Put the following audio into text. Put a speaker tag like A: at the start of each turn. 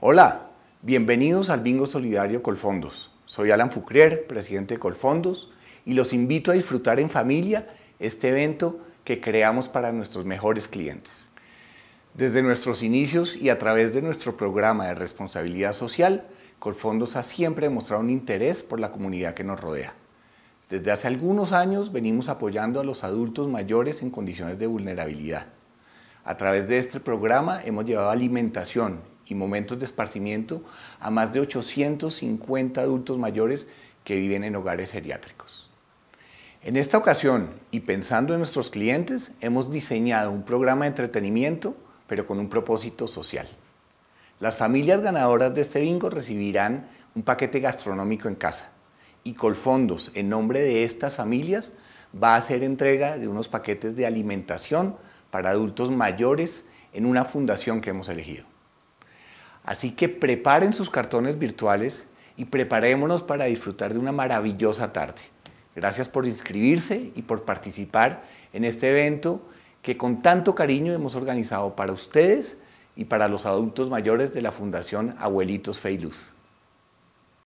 A: Hola, bienvenidos al Bingo Solidario Colfondos. Soy Alan Fucrier, presidente de Colfondos, y los invito a disfrutar en familia este evento que creamos para nuestros mejores clientes. Desde nuestros inicios y a través de nuestro programa de responsabilidad social, Colfondos ha siempre demostrado un interés por la comunidad que nos rodea. Desde hace algunos años venimos apoyando a los adultos mayores en condiciones de vulnerabilidad. A través de este programa hemos llevado alimentación y momentos de esparcimiento a más de 850 adultos mayores que viven en hogares geriátricos. En esta ocasión, y pensando en nuestros clientes, hemos diseñado un programa de entretenimiento, pero con un propósito social. Las familias ganadoras de este bingo recibirán un paquete gastronómico en casa y Colfondos, en nombre de estas familias, va a hacer entrega de unos paquetes de alimentación para adultos mayores en una fundación que hemos elegido. Así que preparen sus cartones virtuales y preparémonos para disfrutar de una maravillosa tarde. Gracias por inscribirse y por participar en este evento que con tanto cariño hemos organizado para ustedes y para los adultos mayores de la Fundación Abuelitos Feiluz.